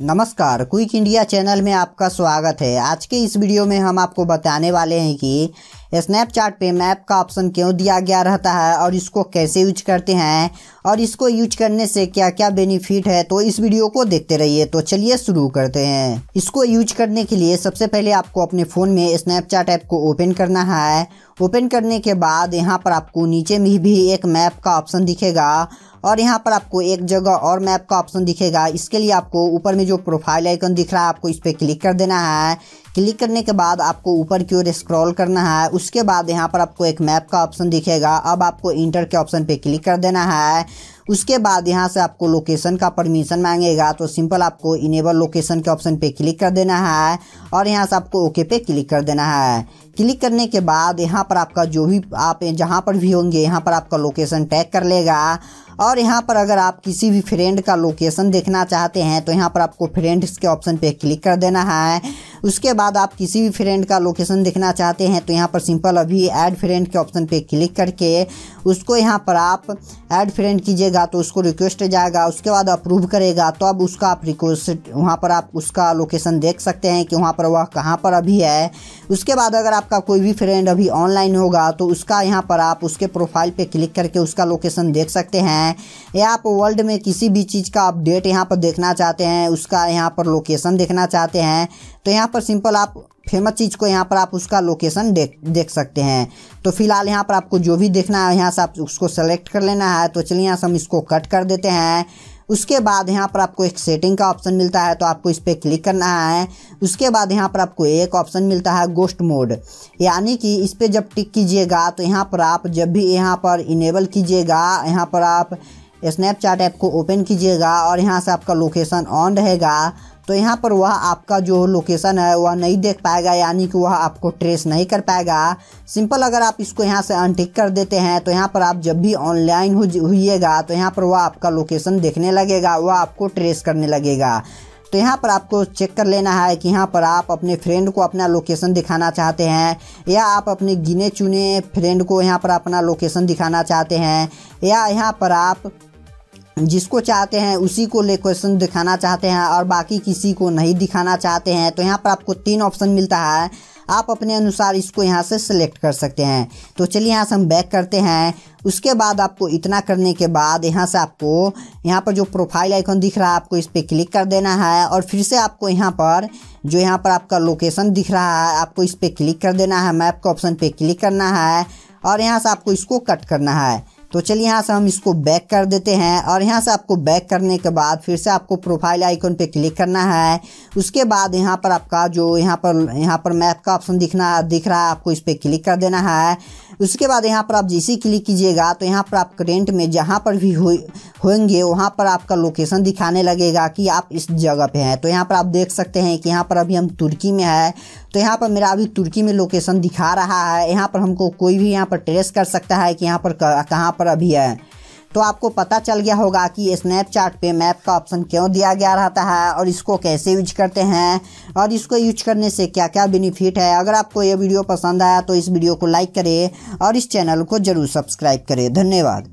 नमस्कार quick India channel में आपका स्वागत है आज के इस वीडियो में हम आपको बताने वाले हैं कि स्नैपचैट पे मैप का ऑप्शन क्यों दिया गया रहता है और इसको कैसे यूज करते हैं और इसको यूज करने से क्या क्या बेनिफिट है तो इस वीडियो को देखते रहिए तो चलिए शुरू करते हैं इसको यूज करने के लिए सबसे पहले आपको अपने फ़ोन में स्नैपचैट ऐप को ओपन करना है ओपन करने के बाद यहाँ पर आपको नीचे में भी एक मैप का ऑप्शन दिखेगा और यहाँ पर आपको एक जगह और मैप का ऑप्शन दिखेगा इसके लिए आपको ऊपर में जो प्रोफाइल आइकन दिख रहा है आपको इस पर क्लिक कर देना है क्लिक करने के बाद आपको ऊपर की ओर स्क्रॉल करना है उसके बाद यहाँ पर आपको एक मैप का ऑप्शन दिखेगा अब आपको इंटर के ऑप्शन पे क्लिक कर देना है उसके बाद यहाँ से आपको लोकेशन का परमिशन मांगेगा तो सिंपल आपको इनेबल लोकेशन के ऑप्शन पे क्लिक कर देना है और यहाँ से आपको ओके पे क्लिक कर देना है क्लिक करने के बाद यहाँ पर आपका जो भी आप जहाँ पर भी होंगे यहाँ पर आपका लोकेशन टैग कर लेगा और यहाँ पर अगर आप किसी भी फ्रेंड का लोकेशन देखना चाहते हैं तो यहाँ पर आपको फ्रेंड्स के ऑप्शन पर क्लिक कर देना है उसके बाद आप किसी भी फ्रेंड का लोकेशन देखना चाहते हैं तो यहाँ पर सिंपल अभी ऐड फ्रेंड के ऑप्शन पे क्लिक करके उसको यहाँ पर आप ऐड फ्रेंड कीजिएगा तो उसको रिक्वेस्ट जाएगा उसके बाद अप्रूव करेगा तो अब उसका आप रिक्वेस्ट वहाँ पर आप उसका लोकेशन देख सकते हैं कि वहाँ पर वह कहाँ पर अभी है उसके बाद अगर आपका कोई भी फ्रेंड अभी ऑनलाइन होगा तो उसका यहाँ पर आप उसके प्रोफाइल पर क्लिक करके उसका लोकेशन देख सकते हैं या आप वर्ल्ड में किसी भी चीज़ का अपडेट यहाँ पर देखना चाहते हैं उसका यहाँ पर लोकेशन देखना चाहते हैं तो यहाँ पर सिंपल आप फेमस चीज़ को यहाँ पर आप उसका लोकेशन देख देख सकते हैं तो फिलहाल यहाँ पर आपको जो भी देखना है यहाँ से आप उसको सेलेक्ट कर लेना है तो चलिए यहाँ से हम इसको कट कर देते हैं उसके बाद यहाँ पर आपको एक सेटिंग का ऑप्शन मिलता है तो आपको इस पर क्लिक करना है उसके बाद यहाँ पर आपको एक ऑप्शन मिलता है गोस्ट मोड यानी कि इस पर जब टिक कीजिएगा तो यहाँ पर आप जब भी यहाँ पर इनेबल कीजिएगा यहाँ पर आप स्नैपचैट ऐप को ओपन कीजिएगा और यहाँ से आपका लोकेशन ऑन रहेगा तो यहाँ पर वह आपका जो लोकेशन है वह नहीं देख पाएगा यानी कि वह आपको ट्रेस नहीं कर पाएगा सिंपल अगर आप इसको यहाँ से अनटिक कर देते हैं तो यहाँ पर आप जब भी ऑनलाइन हुईगा तो यहाँ पर वह आपका लोकेशन देखने लगेगा वह आपको ट्रेस करने लगेगा तो यहाँ पर आपको चेक कर लेना है कि यहाँ पर आप अपने फ्रेंड को अपना लोकेशन दिखाना चाहते हैं या आप अपने गिने चुने फ्रेंड को यहाँ पर अपना लोकेशन दिखाना चाहते हैं या यहाँ पर आप जिसको चाहते हैं उसी को ले क्वेश्चन दिखाना चाहते हैं और बाकी किसी को नहीं दिखाना चाहते हैं तो यहाँ पर आपको तीन ऑप्शन मिलता है आप अपने अनुसार इसको यहाँ से सिलेक्ट कर सकते हैं तो चलिए यहाँ से हम बैक करते हैं उसके बाद आपको इतना करने के बाद यहाँ से आपको यहाँ पर जो प्रोफाइल आइकन दिख रहा है आपको इस पर क्लिक कर देना है और फिर से आपको यहाँ पर जो यहाँ पर आपका लोकेशन दिख रहा है आपको इस पर क्लिक कर देना है मैप के ऑप्शन पर क्लिक करना है और यहाँ से आपको इसको कट करना है तो चलिए यहाँ से हम इसको बैक कर देते हैं और यहाँ से आपको बैक करने के बाद फिर से आपको प्रोफाइल आइकन पे क्लिक करना है उसके बाद यहाँ पर आपका जो यहाँ पर यहाँ पर मैप का ऑप्शन दिखना दिख रहा है आपको इस पर क्लिक कर देना है उसके बाद यहाँ पर आप जैसे क्लिक कीजिएगा तो यहाँ पर आप करेंट में जहाँ पर भी हो होंगे वहाँ पर आपका लोकेशन दिखाने लगेगा कि आप इस जगह पे हैं तो यहाँ पर आप देख सकते हैं कि यहाँ पर अभी हम तुर्की में है तो यहाँ पर मेरा अभी तुर्की में लोकेशन दिखा रहा है यहाँ पर हमको कोई भी यहाँ पर ट्रेस कर सकता है कि यहाँ पर कहाँ पर अभी है तो आपको पता चल गया होगा कि स्नैपचैट पे मैप का ऑप्शन क्यों दिया गया रहता है और इसको कैसे यूज करते हैं और इसको यूज करने से क्या क्या बेनिफिट है अगर आपको ये वीडियो पसंद आया तो इस वीडियो को लाइक करें और इस चैनल को ज़रूर सब्सक्राइब करें धन्यवाद